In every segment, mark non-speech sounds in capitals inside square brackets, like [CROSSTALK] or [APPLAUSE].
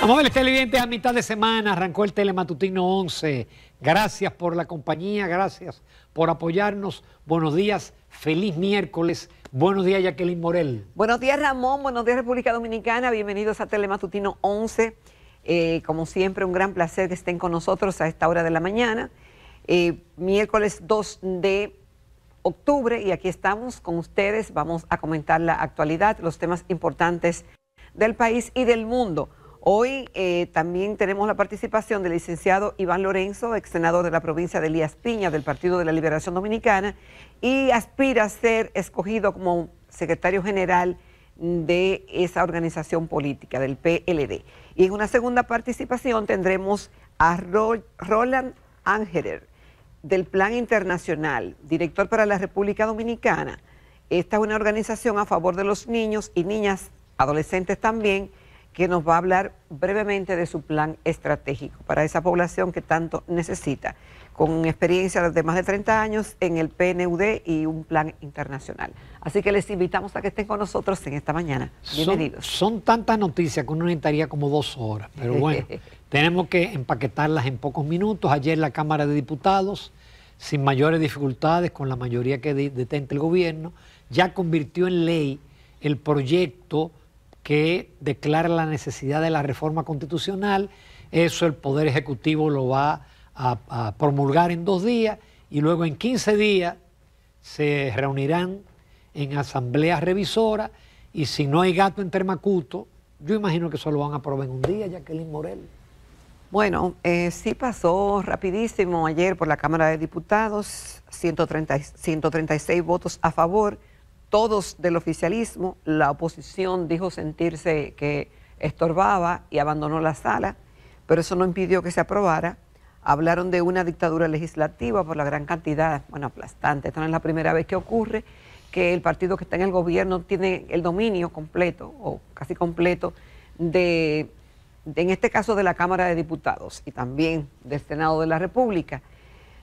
Amable televidente a mitad de semana arrancó el Telematutino 11. Gracias por la compañía, gracias por apoyarnos. Buenos días, feliz miércoles. Buenos días, Jacqueline Morel. Buenos días, Ramón. Buenos días, República Dominicana. Bienvenidos a Telematutino 11. Eh, como siempre, un gran placer que estén con nosotros a esta hora de la mañana. Eh, miércoles 2 de octubre y aquí estamos con ustedes. Vamos a comentar la actualidad, los temas importantes del país y del mundo. Hoy eh, también tenemos la participación del licenciado Iván Lorenzo, ex senador de la provincia de Elías Piña del Partido de la Liberación Dominicana, y aspira a ser escogido como secretario general de esa organización política, del PLD. Y en una segunda participación tendremos a Roland Angerer, del Plan Internacional, director para la República Dominicana. Esta es una organización a favor de los niños y niñas, adolescentes también, que nos va a hablar brevemente de su plan estratégico para esa población que tanto necesita, con experiencia de más de 30 años en el PNUD y un plan internacional. Así que les invitamos a que estén con nosotros en esta mañana. Bienvenidos. Son, son tantas noticias que uno necesitaría como dos horas, pero bueno, [LAUGHS] tenemos que empaquetarlas en pocos minutos. Ayer la Cámara de Diputados, sin mayores dificultades, con la mayoría que detente el gobierno, ya convirtió en ley el proyecto que declara la necesidad de la reforma constitucional. Eso el Poder Ejecutivo lo va a, promulgar en dos días y luego en 15 días se reunirán en asamblea revisora y si no hay gato en Termacuto, yo imagino que solo lo van a aprobar en un día, Jacqueline Morel. Bueno, eh, sí pasó rapidísimo ayer por la Cámara de Diputados, 136 votos a favor, todos del oficialismo, la oposición dijo sentirse que estorbaba y abandonó la sala, pero eso no impidió que se aprobara. Hablaron de una dictadura legislativa por la gran cantidad, bueno, aplastante. Esta no es la primera vez que ocurre que el partido que está en el gobierno tiene el dominio completo o casi completo de, en este caso, de la Cámara de Diputados y también del Senado de la República.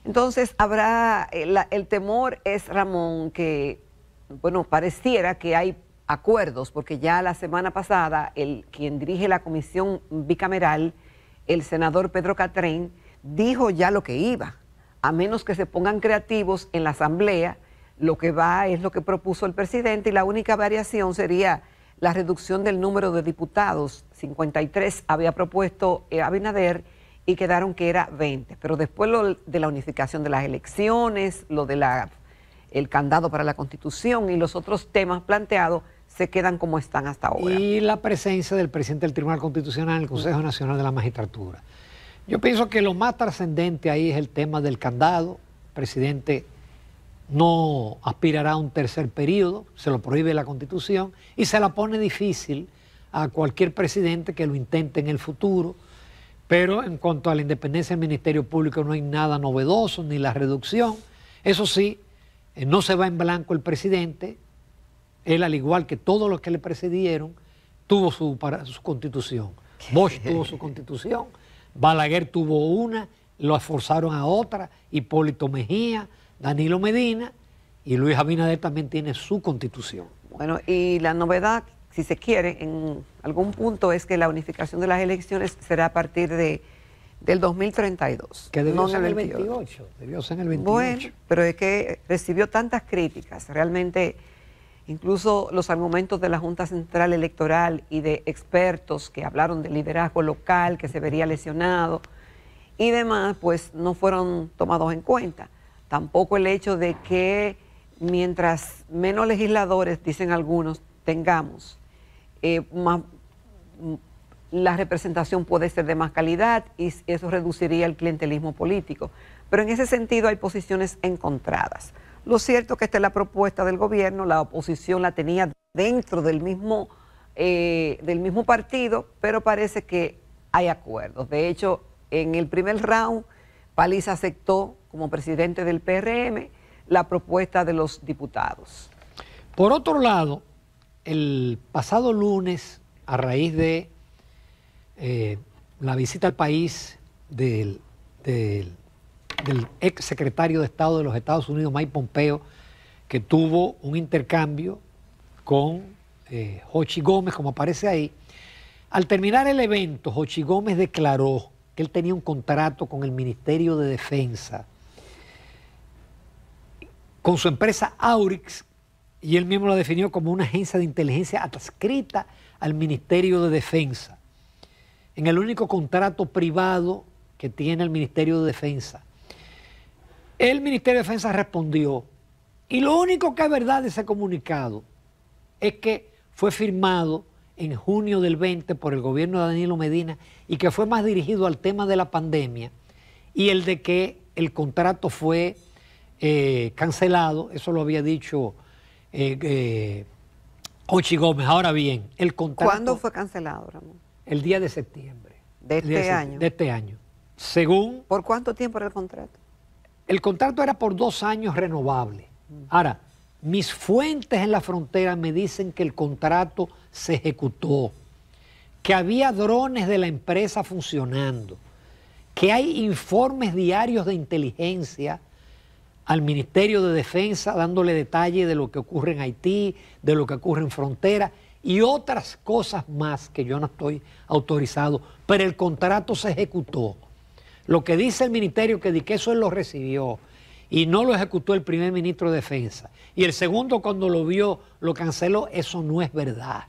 Entonces, habrá, eh, el temor es, Ramón, que bueno, pareciera que hay acuerdos, porque ya la semana pasada el, quien dirige la comisión bicameral, el senador Pedro Catrén, dijo ya lo que iba, a menos que se pongan creativos en la asamblea, lo que va es lo que propuso el presidente y la única variación sería la reducción del número de diputados, 53 había propuesto eh, Abinader y quedaron que era 20, pero después lo de la unificación de las elecciones, lo de la el candado para la Constitución y los otros temas planteados se quedan como están hasta ahora. Y la presencia del presidente del Tribunal Constitucional en el Consejo Nacional de la Magistratura. Yo pienso que lo más trascendente ahí es el tema del candado. El presidente no aspirará a un tercer periodo, se lo prohíbe la Constitución y se la pone difícil a cualquier presidente que lo intente en el futuro. Pero en cuanto a la independencia del Ministerio Público no hay nada novedoso, ni la reducción. Eso sí, eh, no se va en blanco el presidente, él al igual que todos los que le precedieron, tuvo su, constitución. [LAUGHS] Bosch tuvo su constitución, Balaguer tuvo una, lo forzaron a otra, Hipólito Mejía, Danilo Medina y Luis Abinader también tiene su constitución. Bueno, y la novedad, si se quiere, en algún punto es que la unificación de las elecciones será a partir de del 2032. Que debió ser en el 28. Debió ser en el 28. Bueno, pero es que recibió tantas críticas, realmente, incluso los argumentos de la Junta Central Electoral y de expertos que hablaron de liderazgo local, que se vería lesionado y demás, pues no fueron tomados en cuenta. Tampoco el hecho de que mientras menos legisladores, dicen algunos, tengamos, eh, más la representación puede ser de más calidad y eso reduciría el clientelismo político. Pero en ese sentido hay posiciones encontradas. Lo cierto es que esta es la propuesta del gobierno, la oposición la tenía dentro del mismo, eh, del mismo partido, pero parece que hay acuerdos. De hecho, en el primer round, Paliza aceptó como presidente del PRM la propuesta de los diputados. Por otro lado, el pasado lunes, a raíz de eh, la visita al país del, del, ex secretario de Estado de los Estados Unidos, Mike Pompeo, que tuvo un intercambio con eh, Hochi Gómez, como aparece ahí. Al terminar el evento, Hochi Gómez declaró que él tenía un contrato con el Ministerio de Defensa, con su empresa Aurix, y él mismo la definió como una agencia de inteligencia adscrita al Ministerio de Defensa en el único contrato privado que tiene el Ministerio de Defensa. El Ministerio de Defensa respondió, y lo único que es verdad de ese comunicado es que fue firmado en junio del 20 por el gobierno de Danilo Medina y que fue más dirigido al tema de la pandemia y el de que el contrato fue eh, cancelado, eso lo había dicho eh, eh, Ochi Gómez. Ahora bien, el contrato... ¿Cuándo fue cancelado, Ramón? El día de septiembre. De este año. De este año. Según. ¿Por cuánto tiempo era el contrato? El contrato era por dos años renovable. Mm. Ahora, mis fuentes en la frontera me dicen que el contrato se ejecutó, que había drones de la empresa funcionando, que hay informes diarios de inteligencia al Ministerio de Defensa dándole detalle de lo que ocurre en Haití, de lo que ocurre en frontera y otras cosas más que yo no estoy autorizado, pero el contrato se ejecutó. Lo que dice el ministerio que que él lo recibió y no lo ejecutó el primer ministro de Defensa. Y el segundo cuando lo vio lo canceló, eso no es verdad.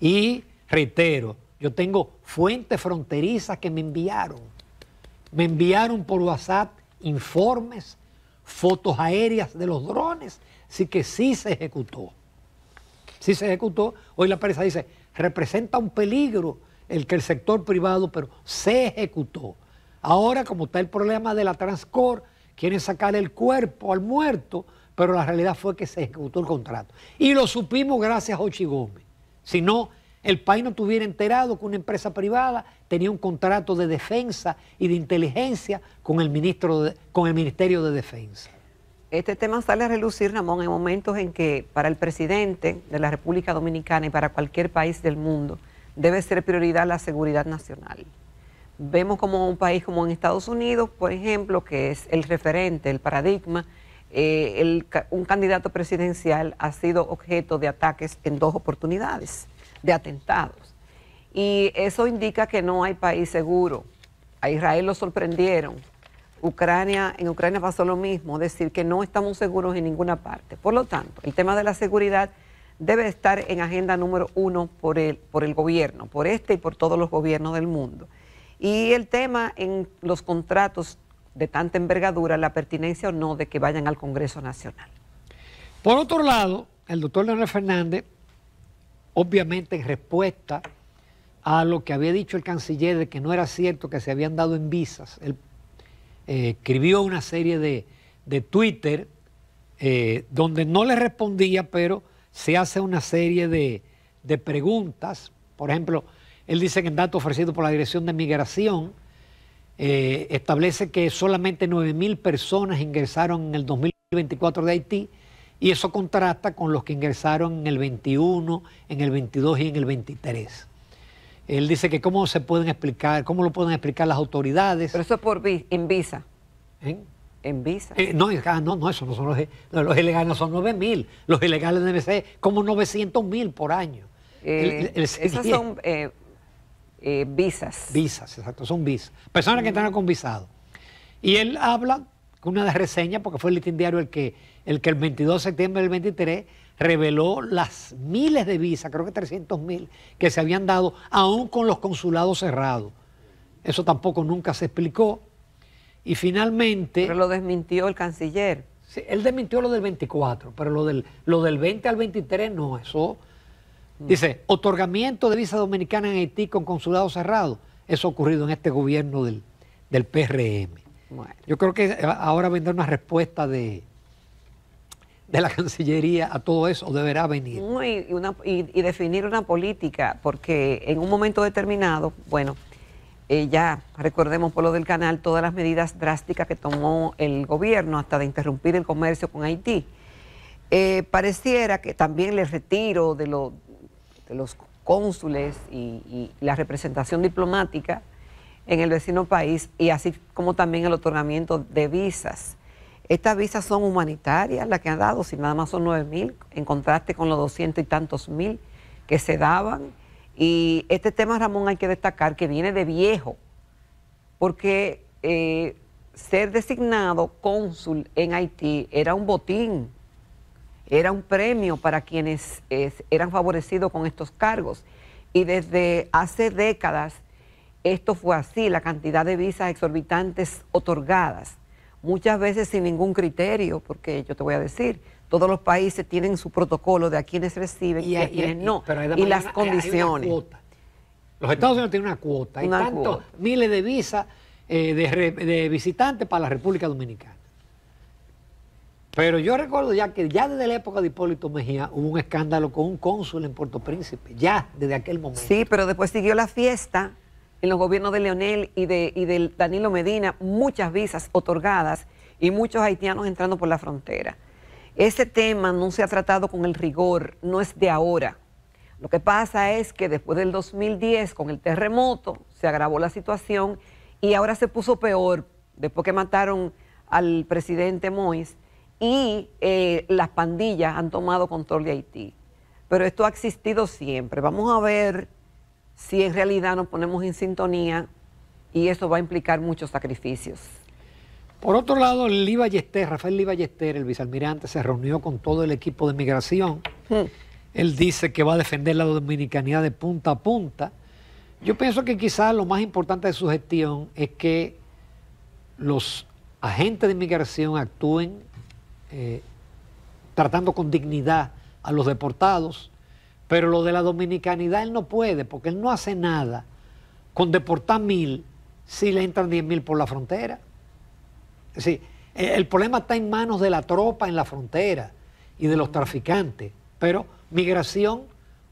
Y reitero, yo tengo fuentes fronterizas que me enviaron. Me enviaron por WhatsApp informes, fotos aéreas de los drones, así que sí se ejecutó sí se ejecutó. Hoy la prensa dice, representa un peligro el que el sector privado, pero se ejecutó. Ahora, como está el problema de la Transcor, quieren sacar el cuerpo al muerto, pero la realidad fue que se ejecutó el contrato. Y lo supimos gracias a Ochi Gómez. Si no, el país no tuviera enterado que una empresa privada tenía un contrato de defensa y de inteligencia con el, ministro con el Ministerio de Defensa este tema sale a relucir, Ramón, en momentos en que para el presidente de la República Dominicana y para cualquier país del mundo debe ser prioridad la seguridad nacional. Vemos como un país como en Estados Unidos, por ejemplo, que es el referente, el paradigma, eh, un candidato presidencial ha sido objeto de ataques en dos oportunidades, de atentados. Y eso indica que no hay país seguro. A Israel lo sorprendieron Ucrania, en Ucrania pasó lo mismo, decir que no estamos seguros en ninguna parte. Por lo tanto, el tema de la seguridad debe estar en agenda número uno por el, por el gobierno, por este y por todos los gobiernos del mundo. Y el tema en los contratos de tanta envergadura, la pertinencia o no de que vayan al Congreso Nacional. Por otro lado, el doctor Leonel Fernández, obviamente en respuesta a lo que había dicho el canciller de que no era cierto que se habían dado en visas, el eh, escribió una serie de, de Twitter eh, donde no le respondía, pero se hace una serie de, preguntas. Por ejemplo, él dice que en datos ofrecidos por la Dirección de Migración eh, establece que solamente 9.000 personas ingresaron en el 2024 de Haití y eso contrasta con los que ingresaron en el 21, en el 22 y en el 23. Él dice que cómo se pueden explicar, cómo lo pueden explicar las autoridades. Pero eso es por en visa. ¿Eh? En visa. Ah, no, no, no, eso no son los, ilegales, no son 9 mil. Los ilegales deben ser como 900 mil por año. Eh, esas son eh, eh, visas. Visas, exacto, son visas. Personas que están con visado. Y él habla con una de reseña, porque fue el Litín Diario el que el, que el 22 de septiembre del 23 reveló las miles de visas, creo que 300 mil, que se habían dado aún con los consulados cerrados. Eso tampoco nunca se explicó. Y finalmente... Pero lo desmintió el canciller. Sí, él desmintió lo del 24, pero lo del, lo del 20 al 23 no, eso... Mm. Dice, otorgamiento de visa dominicana en Haití con consulado cerrado. Eso ha ocurrido en este gobierno del, del PRM. Bueno. Yo creo que eh, ahora vendrá una respuesta de, de la Cancillería a todo eso, deberá venir. Y, definir una política, porque en un momento determinado, bueno, eh, ya recordemos por lo del canal todas las medidas drásticas que tomó el gobierno hasta de interrumpir el comercio con Haití. Eh, pareciera que también el retiro de, los cónsules y, la representación diplomática en el vecino país y así como también el otorgamiento de visas. Estas visas son humanitarias, las que han dado, si nada más son 9 mil, en contraste con los 200 y tantos mil que se daban. Y este tema, Ramón, hay que destacar que viene de viejo, porque eh, ser designado cónsul en Haití era un botín, era un premio para quienes eran favorecidos con estos cargos. Y desde hace décadas esto fue así, la cantidad de visas exorbitantes otorgadas muchas veces sin ningún criterio, porque yo te voy a decir, todos los países tienen su protocolo de a quienes reciben y a, quienes no, y, las condiciones. Los Estados Unidos tienen una cuota, y hay tantos miles de visas eh, de, de visitantes para la República Dominicana. Pero yo recuerdo ya que ya desde la época de Hipólito Mejía hubo un escándalo con un cónsul en Puerto Príncipe, ya desde aquel momento. Sí, pero después siguió la fiesta en los gobiernos de Leonel y de, Danilo Medina muchas visas otorgadas y muchos haitianos entrando por la frontera. Ese tema no se ha tratado con el rigor, no es de ahora. Lo que pasa es que después del 2010, con el terremoto, se agravó la situación y ahora se puso peor después que mataron al presidente Mois y eh, las pandillas han tomado control de Haití. Pero esto ha existido siempre. Vamos a ver si en realidad nos ponemos en sintonía y eso va a implicar muchos sacrificios. Por otro lado, Rafael Lee el vicealmirante, se reunió con todo el equipo de migración. Hmm. Él dice que va a defender la dominicanidad de punta a punta. Yo pienso que quizás lo más importante de su gestión es que los agentes de migración actúen eh, tratando con dignidad a los deportados, pero lo de la dominicanidad él no puede, porque él no hace nada con deportar mil si le entran diez mil por la frontera. Es e-, el problema está en manos de la tropa en la frontera y de los traficantes. Pero migración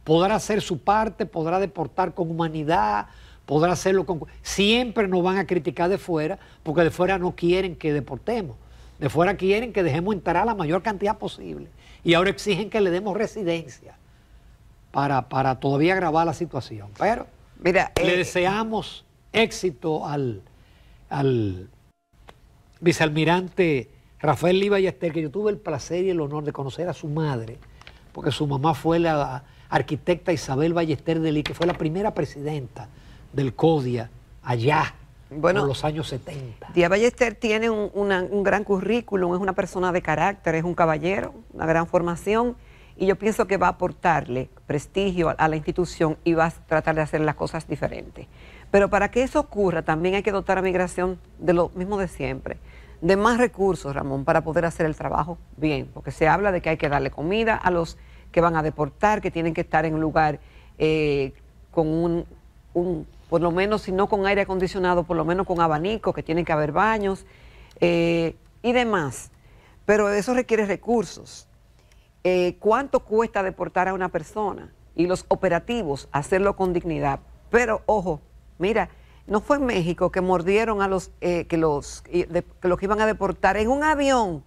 podrá hacer su parte, podrá deportar con humanidad, podrá hacerlo con... Siempre nos van a criticar de fuera, porque de fuera no quieren que deportemos. De fuera quieren que dejemos entrar a la mayor cantidad posible. Y ahora exigen que le demos residencia para, para todavía agravar la situación. Pero Mira, le eh, deseamos éxito al, vicealmirante Rafael Liva Ballester, que yo tuve el placer y el honor de conocer a su madre, porque su mamá fue la arquitecta Isabel Ballester y que fue la primera presidenta del CODIA allá bueno, en los años 70. Díaz Ballester tiene un, un gran currículum, es una persona de carácter, es un caballero, una gran formación y yo pienso que va a aportarle prestigio a, la institución y va a tratar de hacer las cosas diferentes. Pero para que eso ocurra también hay que dotar a migración de lo mismo de siempre, de más recursos, Ramón, para poder hacer el trabajo bien, porque se habla de que hay que darle comida a los que van a deportar, que tienen que estar en un lugar eh, con un, un, por lo menos si no con aire acondicionado, por lo menos con abanico, que tienen que haber baños eh, y demás. Pero eso requiere recursos. Eh, cuánto cuesta deportar a una persona y los operativos, hacerlo con dignidad. Pero ojo, mira, no fue en México que mordieron a los, eh, que, los los iban a deportar en un avión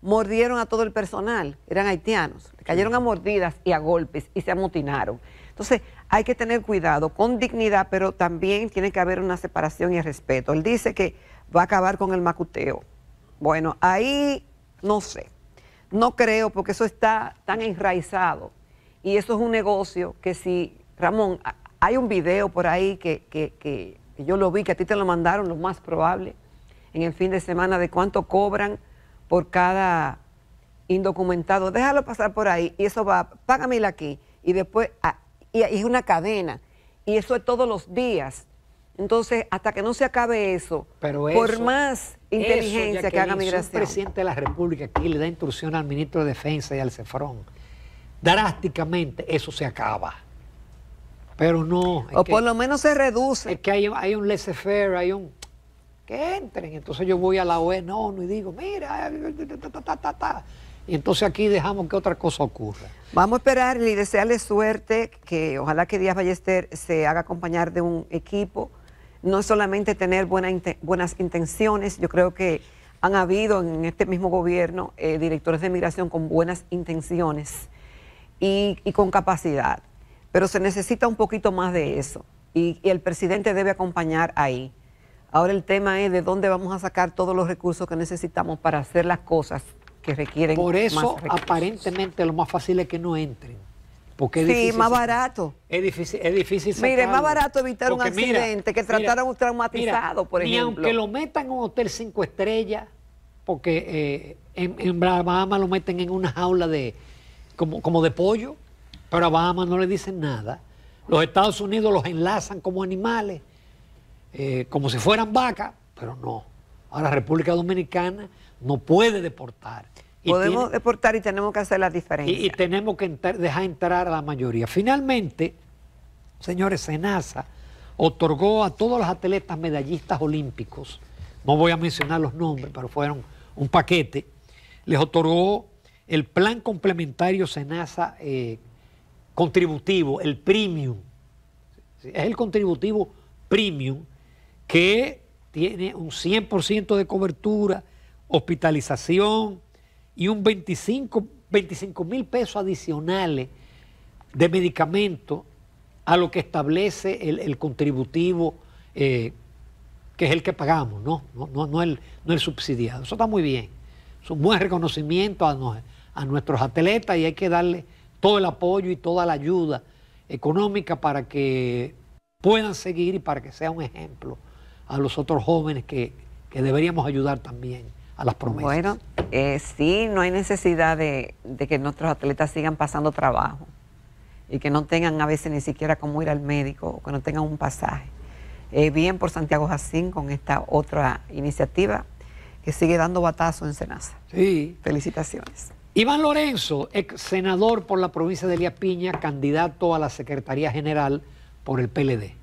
mordieron a todo el personal, eran haitianos, cayeron a mordidas y a golpes y se amotinaron. Entonces, hay que tener cuidado con dignidad, pero también tiene que haber una separación y respeto. Él dice que va a acabar con el macuteo. Bueno, ahí no sé. No creo, porque eso está tan enraizado. Y eso es un negocio que si, Ramón, hay un video por ahí que, yo lo vi, que a ti te lo mandaron, lo más probable, en el fin de semana, de cuánto cobran por cada indocumentado. Déjalo pasar por ahí y eso va, págamela aquí. Y después, ah, y es una cadena. Y eso es todos los días. Entonces, hasta que no se acabe eso, Pero por más inteligencia que haga migración. El presidente de la República aquí le da instrucción al ministro de Defensa y al Cefrón. Drásticamente eso se acaba. Pero no. O por lo menos se reduce. Es que hay, hay un laissez-faire, hay un. que entren. Entonces yo voy a la ONU e, no, y digo, mira, eh, eh, eh, ta, ta. Y entonces aquí dejamos que otra cosa ocurra. Vamos a esperar y desearle suerte, que ojalá que Díaz Ballester se haga acompañar de un equipo no es solamente tener buenas intenciones, yo creo que han habido en este mismo gobierno eh, directores de migración con buenas intenciones y, con capacidad, pero se necesita un poquito más de eso y, el presidente debe acompañar ahí. Ahora el tema es de dónde vamos a sacar todos los recursos que necesitamos para hacer las cosas que requieren. Por eso, aparentemente, lo más fácil es que no entren. Porque es sí, más barato. Es difícil, es difícil más barato evitar un accidente que tratar a un traumatizado, por ejemplo. Y aunque lo metan en un hotel cinco estrellas, porque eh, en, en Bahamas lo meten en una jaula de como, de pollo, pero a Bahamas no le dicen nada. Los Estados Unidos los enlazan como animales, eh, como si fueran vacas, pero no. Ahora República Dominicana no puede deportar. Podemos deportar y tenemos que hacer las diferencias. Y, tenemos que dejar entrar a la mayoría. Finalmente, señores, SENASA otorgó a todos los atletas medallistas olímpicos, no voy a mencionar los nombres, pero fueron un paquete, les otorgó el plan complementario SENASA eh, contributivo, el premium. Es el contributivo premium que tiene un 100% de cobertura, hospitalización, y un 25 mil pesos adicionales de medicamento a lo que establece el, contributivo, eh, que es el que pagamos, ¿no? No, no, el, subsidiado. Eso está muy bien. Es un buen reconocimiento a, nuestros atletas y hay que darle todo el apoyo y toda la ayuda económica para que puedan seguir y para que sea un ejemplo a los otros jóvenes que, que deberíamos ayudar también a las promesas. Bueno. Eh, sí, no hay necesidad de, que nuestros atletas sigan pasando trabajo y que no tengan a veces ni siquiera cómo ir al médico o que no tengan un pasaje. Eh, bien por Santiago Jacín con esta otra iniciativa que sigue dando batazo en Senasa. Sí. Felicitaciones. Iván Lorenzo, ex senador por la provincia de Elías Piña, candidato a la Secretaría General por el PLD.